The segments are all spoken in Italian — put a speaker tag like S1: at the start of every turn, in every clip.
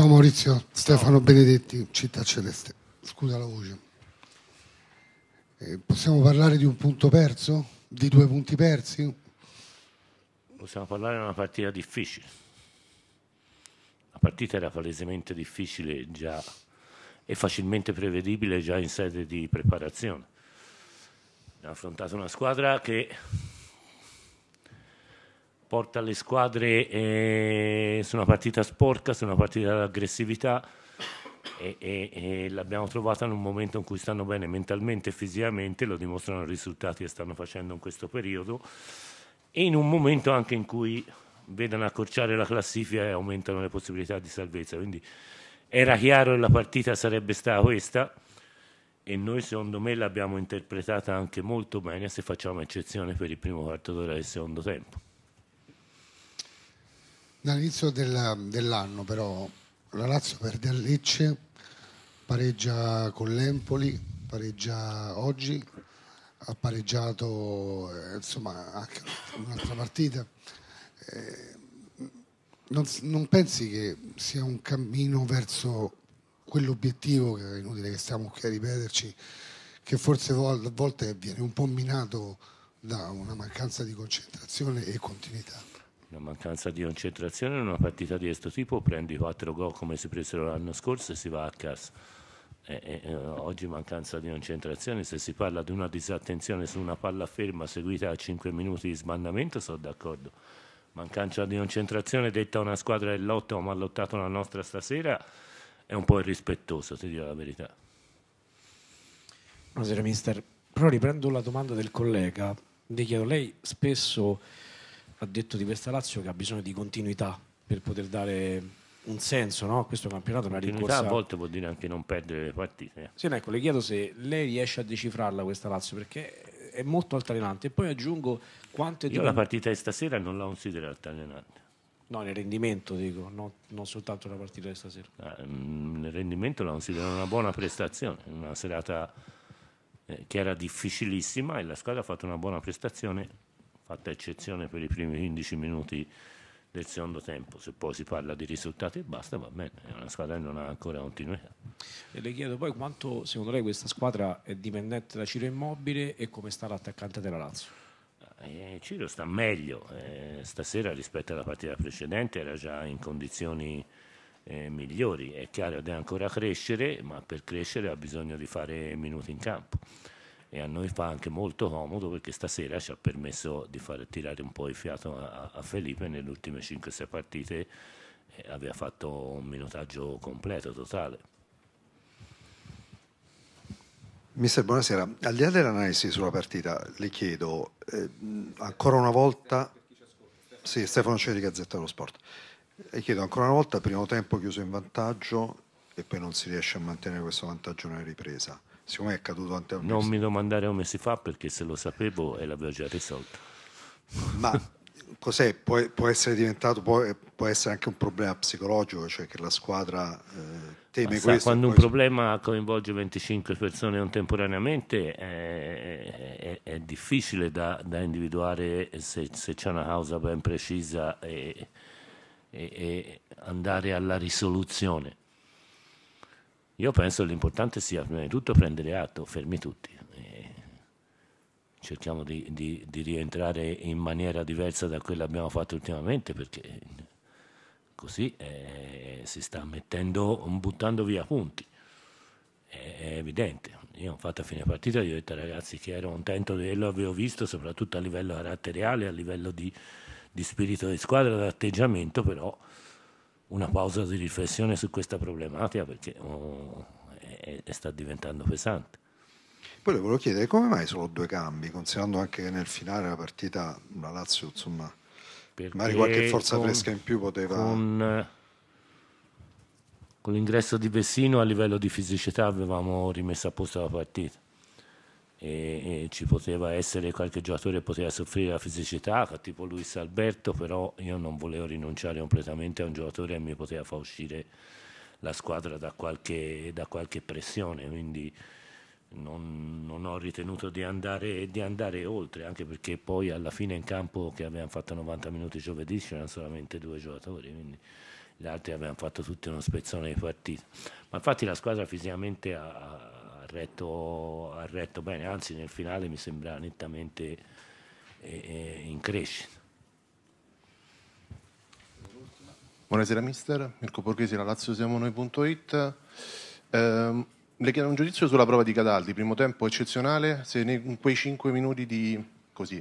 S1: Ciao Maurizio, Stefano Benedetti, Città Celeste. Scusa la voce. Eh, possiamo parlare di un punto perso? Di due punti persi? Possiamo parlare di una partita difficile. La partita era palesemente difficile già e facilmente prevedibile già in sede di preparazione. Abbiamo affrontato una squadra che porta le squadre eh, su una partita sporca, su una partita d'aggressività e, e, e l'abbiamo trovata in un momento in cui stanno bene mentalmente e fisicamente, lo dimostrano i risultati che stanno facendo in questo periodo e in un momento anche in cui vedono accorciare la classifica e aumentano le possibilità di salvezza. Quindi era chiaro che la partita sarebbe stata questa e noi secondo me l'abbiamo interpretata anche molto bene se facciamo eccezione per il primo quarto d'ora del secondo tempo. Dall'inizio della, dell'anno però la Lazio perde a Lecce, pareggia con l'Empoli, pareggia oggi, ha pareggiato eh, insomma anche un'altra partita. Eh, non, non, pensi che sia un cammino verso quell'obiettivo, che è inutile che stiamo qui a ripeterci, che forse a volte viene un po' minato da una mancanza di concentrazione e continuità? una mancanza di concentrazione in una partita di questo tipo prendi 4 gol come si presero l'anno scorso e si va a casa e, e, oggi mancanza di concentrazione se si parla di una disattenzione su una palla ferma seguita a 5 minuti di sbandamento sono d'accordo mancanza di concentrazione detta a una squadra del lotto ma ha lottato la nostra stasera è un po' irrispettoso ti dico la verità buonasera mister però riprendo la domanda del collega le chiedo lei spesso ha detto di questa Lazio che ha bisogno di continuità per poter dare un senso no, a questo campionato. Una rincorsa... a volte vuol dire anche non perdere le partite. Eh. Sì, ecco, le chiedo se lei riesce a decifrarla questa Lazio perché è molto altalenante. E poi aggiungo quante... Io due... la partita di stasera non la considero altalenante. No, nel rendimento dico, no, non soltanto la partita di stasera. Ah, mm, nel rendimento la considero una buona prestazione, una serata eh, che era difficilissima e la squadra ha fatto una buona prestazione fatta eccezione per i primi 15 minuti del secondo tempo. Se poi si parla di risultati e basta, va bene. è una squadra che non ha ancora continuità. E le chiedo poi quanto secondo lei questa squadra è dipendente da Ciro Immobile e come sta l'attaccante della Lazio? Eh, Ciro sta meglio eh, stasera rispetto alla partita precedente, era già in condizioni eh, migliori. È chiaro, deve ancora crescere, ma per crescere ha bisogno di fare minuti in campo e a noi fa anche molto comodo perché stasera ci ha permesso di far tirare un po' il fiato a, a Felipe nelle ultime 5-6 partite aveva fatto un minutaggio completo, totale. Mister, buonasera. Al di là dell'analisi sulla partita, le chiedo eh, ancora una volta... Sì, Stefano Ceri, Gazzetta dello Sport. Le chiedo ancora una volta, primo tempo chiuso in vantaggio e poi non si riesce a mantenere questo vantaggio nella ripresa Siccome è caduto ante Non mi domandare come si fa perché se lo sapevo e l'avevo già risolto. Ma cos'è? Può, può essere diventato, può, può, essere anche un problema psicologico, cioè che la squadra eh, teme sa, questo. Quando un poi... problema coinvolge 25 persone contemporaneamente è, è, è difficile da, da individuare se, se, c'è una causa ben precisa e, e, e andare alla risoluzione. Io penso che l'importante sia prima di tutto prendere atto, fermi tutti, cerchiamo di, di, di, rientrare in maniera diversa da quella che abbiamo fatto ultimamente perché così eh, si sta mettendo, buttando via punti, è, è evidente. Io infatti a fine partita gli ho detto ragazzi che ero contento di quello che avevo visto, soprattutto a livello caratteriale, a livello di, di spirito di squadra, di atteggiamento, però una pausa di riflessione su questa problematica perché oh, è, è sta diventando pesante. Poi le volevo chiedere come mai solo due cambi, considerando anche che nel finale la partita la Lazio, insomma, perché magari qualche forza con, fresca in più poteva... Con, con l'ingresso di Vessino a livello di fisicità avevamo rimesso a posto la partita e, e ci poteva essere qualche giocatore che poteva soffrire la fisicità, tipo Luis Alberto, però io non volevo rinunciare completamente a un giocatore che mi poteva far uscire la squadra da qualche, da qualche pressione, quindi non, non ho ritenuto di andare, di andare, oltre, anche perché poi alla fine in campo che abbiamo fatto 90 minuti giovedì c'erano solamente due giocatori, quindi gli altri avevano fatto tutti uno spezzone di partita. Ma infatti la squadra fisicamente ha retto, ha retto bene, anzi nel finale mi sembra nettamente eh, eh, in crescita. Buonasera mister, Mirko Borghesi da LazioSiamonoi.it. Eh, le chiedo un giudizio sulla prova di Cataldi, primo tempo eccezionale, se in quei 5 minuti di, così,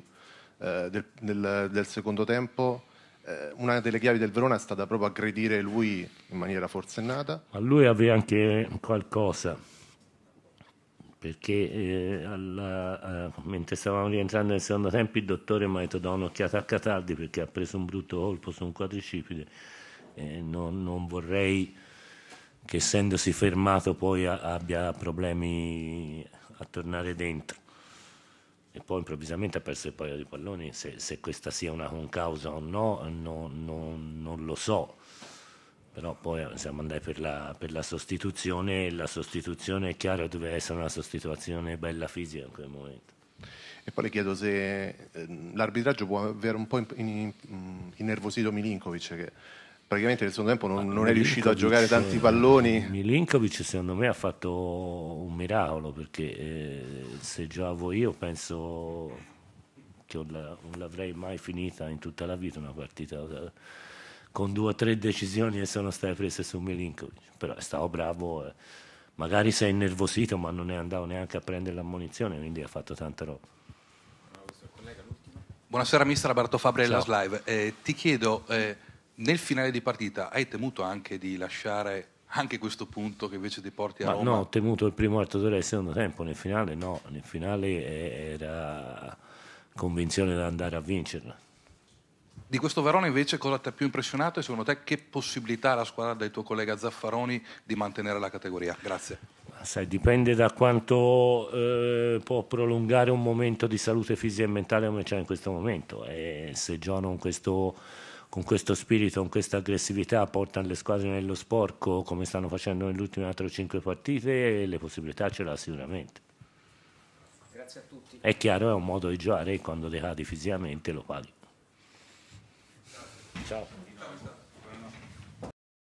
S1: eh, del, del, del, secondo tempo eh, una delle chiavi del Verona è stata proprio aggredire lui in maniera forsennata. Ma lui aveva anche qualcosa perché eh, alla, eh, mentre stavamo rientrando nel secondo tempo il dottore mi ha detto da un'occhiata a Cataldi perché ha preso un brutto colpo su un quadricipite eh, non, non, vorrei che essendosi fermato poi a, abbia problemi a tornare dentro e poi improvvisamente ha perso il paio di palloni se, se questa sia una concausa o no, no, no non lo so però poi eh, siamo andati per la, per la sostituzione e la sostituzione è chiaro doveva essere una sostituzione bella fisica in quel momento. E poi le chiedo se ehm, l'arbitraggio può aver un po' mm, innervosito Milinkovic che praticamente nel secondo tempo non, non è riuscito a giocare tanti palloni. Eh, Milinkovic secondo me ha fatto un miracolo perché eh, se giocavo io penso che non l'avrei mai finita in tutta la vita una partita eh, con due o tre decisioni che sono state prese su Milinkovic, però è stato bravo, eh. magari si è innervosito ma non è andato neanche a prendere l'ammonizione, quindi ha fatto tanta roba. Buonasera mister Alberto Fabrella Live, eh, ti chiedo, eh, nel finale di partita hai temuto anche di lasciare anche questo punto che invece ti porti a ma Roma? No, ho temuto il primo quarto d'ora e il secondo tempo, nel finale no, nel finale eh, era convinzione di andare a vincerla di questo Verona invece cosa ti ha più impressionato e secondo te che possibilità ha la squadra del tuo collega Zaffaroni di mantenere la categoria? Grazie. Sai, dipende da quanto eh, può prolungare un momento di salute fisica e mentale come c'è in questo momento e se Gio con questo, con questo spirito, con questa aggressività porta le squadre nello sporco come stanno facendo nelle ultime altre 5 partite le possibilità ce l'ha sicuramente. Grazie a tutti. È chiaro, è un modo di giocare e quando decadi fisicamente lo paghi. Chao.